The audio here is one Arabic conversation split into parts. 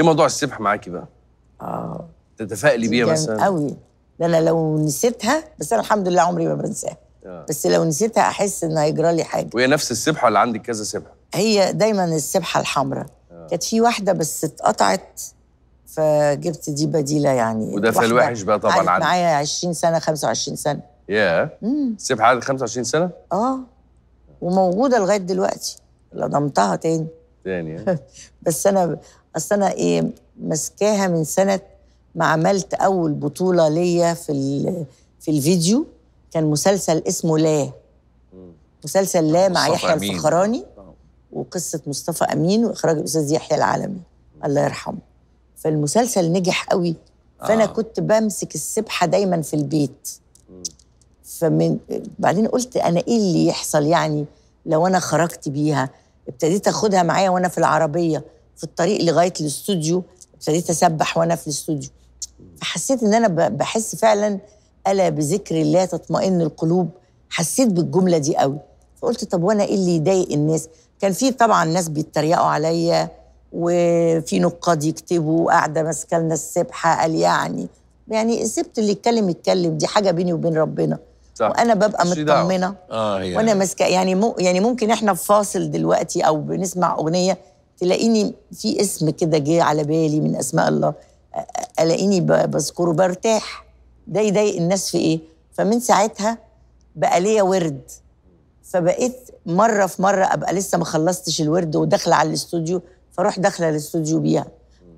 ايه موضوع السبح معاكي بقى؟ اه تتفائلي بيها مثلا قوي ده انا لو نسيتها بس انا الحمد لله عمري ما بنساها آه. بس لو نسيتها احس ان هيجرى لي حاجه وهي نفس السبحه ولا عندك كذا سبحه؟ هي دايما السبحه الحمراء آه. كانت في واحده بس اتقطعت فجبت دي بديله يعني وده في الوحش بقى طبعا عندك معايا 20 سنه 25 سنه ياه السبحه عندك 25 سنه؟ اه وموجوده لغايه دلوقتي لضمتها تاني تاني آه. بس انا اصل انا ايه ماسكاها من سنه ما عملت اول بطوله ليا في في الفيديو كان مسلسل اسمه لا مسلسل لا مع يحيى الفخراني آه. وقصه مصطفى امين واخراج الاستاذ يحيى العالمي الله يرحمه فالمسلسل نجح قوي فانا آه. كنت بمسك السبحه دايما في البيت فمن بعدين قلت انا ايه اللي يحصل يعني لو انا خرجت بيها ابتديت اخدها معايا وانا في العربيه في الطريق لغايه الاستوديو ابتديت اسبح وانا في الاستوديو فحسيت ان انا بحس فعلا الا بذكر الله تطمئن القلوب حسيت بالجمله دي قوي فقلت طب وانا ايه اللي يضايق الناس كان في طبعا ناس بيتريقوا عليا وفي نقاد يكتبوا قاعده ماسكه لنا السبحه قال يعني يعني سبت اللي يتكلم يتكلم دي حاجه بيني وبين ربنا صح. وانا ببقى مطمنه آه يعني. وانا ماسكه يعني مو يعني ممكن احنا في فاصل دلوقتي او بنسمع اغنيه تلاقيني في اسم كده جه على بالي من اسماء الله الاقيني بذكره برتاح ده يضايق الناس في ايه فمن ساعتها بقى ليا ورد فبقيت مره في مره ابقى لسه ما خلصتش الورد وداخله على الاستوديو فاروح داخله الاستوديو بيها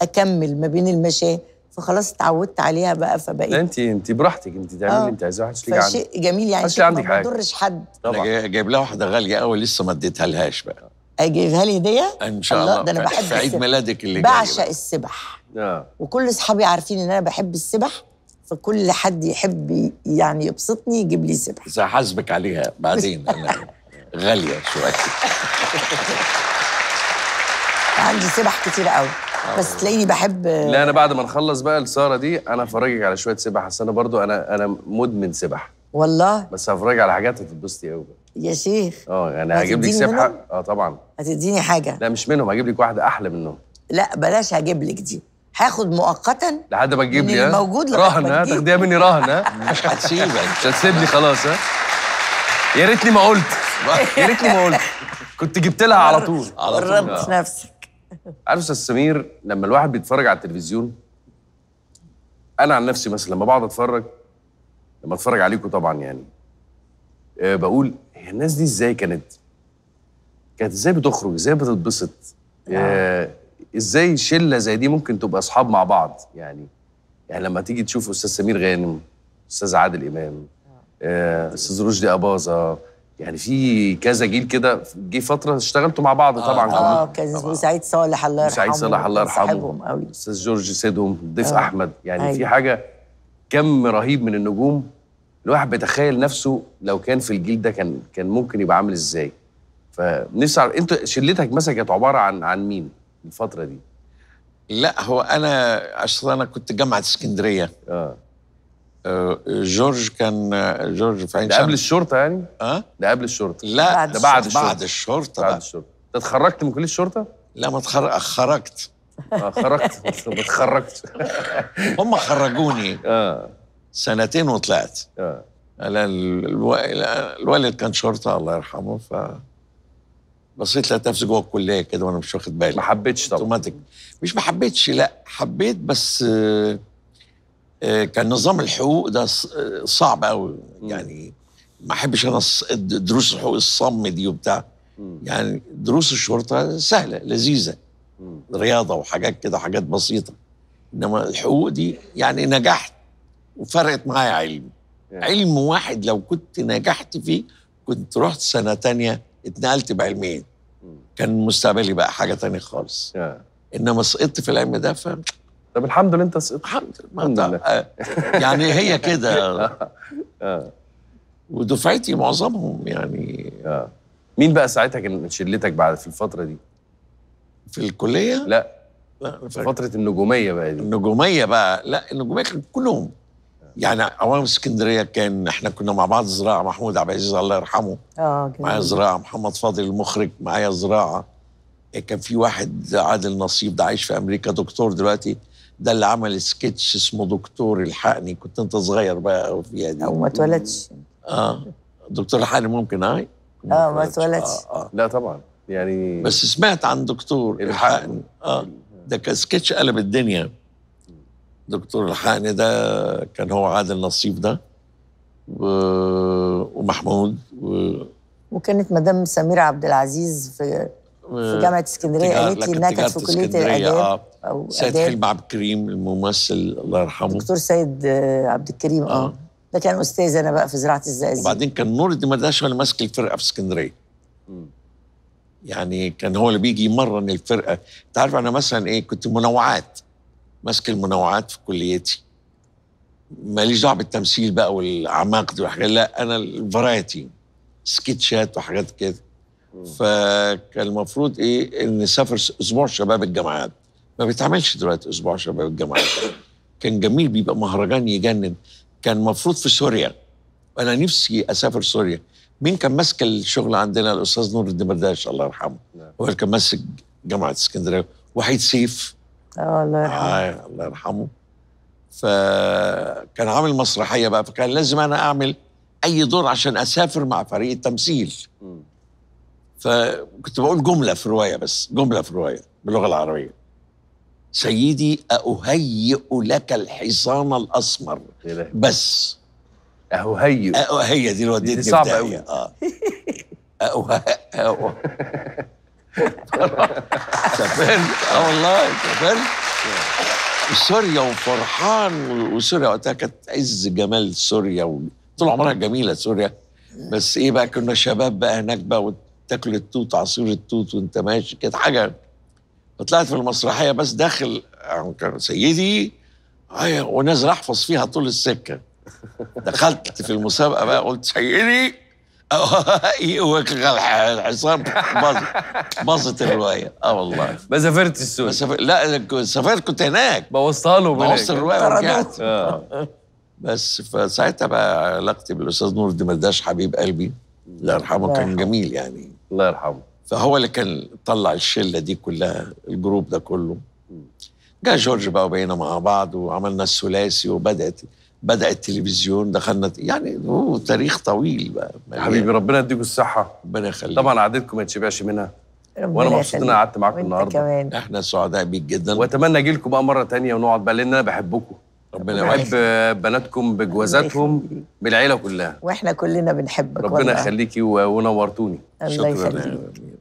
اكمل ما بين المشاه فخلاص اتعودت عليها بقى فبقيت انت انت براحتك انت تعملي آه. اللي انت عايزاه محدش ليه عندك شيء جميل يعني ما تضرش حد طبعا جايب لها واحده غاليه قوي لسه ما اديتها لهاش بقى هيجيبها لي هديه ان شاء الله, الله. ده انا بحب في عيد ميلادك اللي جاي بعشق السبح آه. وكل اصحابي عارفين ان انا بحب السبح فكل حد يحب يعني يبسطني يجيب لي سبح هحاسبك عليها بعدين انا غاليه شويه عندي سبح كتير قوي آه. بس تلاقيني بحب لا انا بعد ما نخلص بقى الساره دي انا هفرجك على شويه سبح اصل انا برضو انا انا مدمن سبح والله بس هفرجك على حاجات هتتبسطي قوي يا شيخ اه انا يعني هجيب لك سبحه اه طبعا هتديني حاجه لا مش منهم هجيب لك واحده احلى منهم لا بلاش هجيب لك دي هاخد مؤقتا لحد ما تجيب لي موجود رهنه تاخديها مني رهنه مش هتسيبك مش هتسيبني خلاص ها يا ريتني ما قلت يا ريتني ما قلت كنت جبت لها على طول على طول قربت آه. نفسك عارف استاذ سمير لما الواحد بيتفرج على التلفزيون انا عن نفسي مثلا لما بقعد اتفرج لما اتفرج عليكم طبعا يعني آه، بقول هي الناس دي ازاي كانت كانت ازاي بتخرج ازاي بتتبسط آه. آه. ازاي شله زي دي ممكن تبقى اصحاب مع بعض يعني يعني لما تيجي تشوف استاذ سمير غانم استاذ عادل امام آه. آه، استاذ رشدي اباظه يعني في كذا جيل كده جه فتره اشتغلتوا مع بعض طبعا اه كان سعيد صالح الله يرحمه سعيد صالح الله يرحمه استاذ جورج سيدهم ضيف آه. احمد يعني أيوه. في حاجه كم رهيب من النجوم الواحد بيتخيل نفسه لو كان في الجيل ده كان كان ممكن يبقى عامل ازاي فنفسي انت شلتك مثلا كانت عباره عن عن مين الفتره دي لا هو انا اصلا انا كنت جامعه اسكندريه آه. اه جورج كان جورج في عين ده قبل الشرطه يعني؟ اه ده قبل الشرطه لا بعد ده بعد الشرطه بعد الشرطه بعد الشرطه انت اتخرجت من كليه الشرطه؟ لا ما اتخرجت خرجت اه خرجت ما اتخرجت هم خرجوني اه سنتين وطلعت اه انا الو... الوالد كان شرطه الله يرحمه ف بصيت لقيت نفسي جوه الكليه كده وانا مش واخد بالي ما حبيتش طبعا اوتوماتيك مش ما حبيتش لا حبيت بس آه، آه، كان نظام الحقوق ده آه، صعب قوي يعني ما احبش انا دروس الحقوق الصم دي وبتاع يعني دروس الشرطه سهله لذيذه رياضه وحاجات كده حاجات بسيطه انما الحقوق دي يعني نجحت وفرقت معايا علم علم واحد لو كنت نجحت فيه كنت رحت سنه تانية اتنقلت بعلمين كان مستقبلي بقى حاجه تانية خالص انما سقطت في العلم ده ف طب الحمد لله انت سقطت الحمد لله آه، يعني هي كده ودفعتي معظمهم يعني آه. مين بقى ساعتها كان شلتك بعد في الفتره دي؟ في الكليه؟ لا لا في فتره النجوميه بقى دي النجوميه بقى لا النجوميه كانت كلهم يعني عوام اسكندريه كان احنا كنا مع بعض زراعه محمود عبد العزيز الله يرحمه اه جميل معايا زراعه محمد فاضل المخرج معايا زراعه إيه، كان في واحد عادل نصيب ده عايش في امريكا دكتور دلوقتي ده اللي عمل سكتش اسمه دكتور الحقني كنت انت صغير بقى في يعني او ما اتولدش اه دكتور الحقني ممكن هاي آه؟, اه ما اتولدش آه, آه. لا طبعا يعني بس سمعت عن دكتور الحقني اه ده كان سكتش قلب الدنيا دكتور الحقني ده كان هو عادل نصيف ده ومحمود و... وكانت مدام سميرة عبد العزيز في في جامعه اسكندريه قالت لي انها كانت في كليه الاداب آه. سيد حلمي عبد الكريم الممثل الله يرحمه دكتور سيد آه، عبد الكريم آه. اه, ده كان استاذ انا بقى في زراعه الزقازيق وبعدين كان نور الدين مدهش هو اللي ماسك الفرقه في اسكندريه يعني كان هو اللي بيجي يمرن الفرقه انت عارف انا مثلا ايه كنت منوعات ماسك المنوعات في كليتي ماليش دعوه بالتمثيل بقى والاعماق دي والحاجات لا انا الفرايتي سكتشات وحاجات كده فكان المفروض ايه ان سافر اسبوع شباب الجامعات ما بيتعملش دلوقتي اسبوع شباب الجامعات كان جميل بيبقى مهرجان يجنن كان المفروض في سوريا انا نفسي اسافر سوريا مين كان ماسك الشغل عندنا الاستاذ نور الدمرداش الله يرحمه نعم. هو اللي كان ماسك جامعه اسكندريه وحيد سيف آه، الله يرحمه آه الله يرحمه فكان عامل مسرحيه بقى فكان لازم انا اعمل اي دور عشان اسافر مع فريق التمثيل فكنت بقول جمله في روايه بس جمله في روايه باللغه العربيه سيدي أهيئ لك الحصان الأسمر بس أهيئ أهيئ دي اللي دي صعبة أوي آه أهيئ سافرت اه والله سافرت سوريا وفرحان وسوريا وقتها كانت عز جمال سوريا طول عمرها جميله سوريا بس ايه بقى كنا شباب بقى هناك بقى وتاكل التوت عصير التوت وانت ماشي كانت حاجه فطلعت في المسرحيه بس داخل آه، كان سيدي آه، ونازل احفظ فيها طول السكه دخلت في المسابقه بقى قلت سيدي إيه، الحصان باظت الروايه اه والله ما سافرت السوق سافر... لا سافرت كنت هناك بوصله له الروايه ورجعت آه. بس فساعتها بقى علاقتي بالاستاذ نور الدمرداش حبيب قلبي الله يرحمه كان جميل يعني الله يرحمه فهو اللي كان طلع الشله دي كلها الجروب ده كله جاء جورج بقى وبقينا مع بعض وعملنا الثلاثي وبدات بدا التلفزيون دخلنا يعني هو تاريخ طويل بقى حبيبي ربنا يديكم الصحه ربنا يخليك طبعا عادتكم ما يتشبعش منها وانا مبسوط ان انا قعدت معاكم النهارده كمان احنا سعداء بيك جدا واتمنى اجي لكم بقى مره تانية ونقعد بقى لان انا بحبكم ربنا يحب بناتكم بجوازاتهم بالعيله كلها واحنا كلنا بنحبك ربنا يخليكي ونورتوني الله يخليك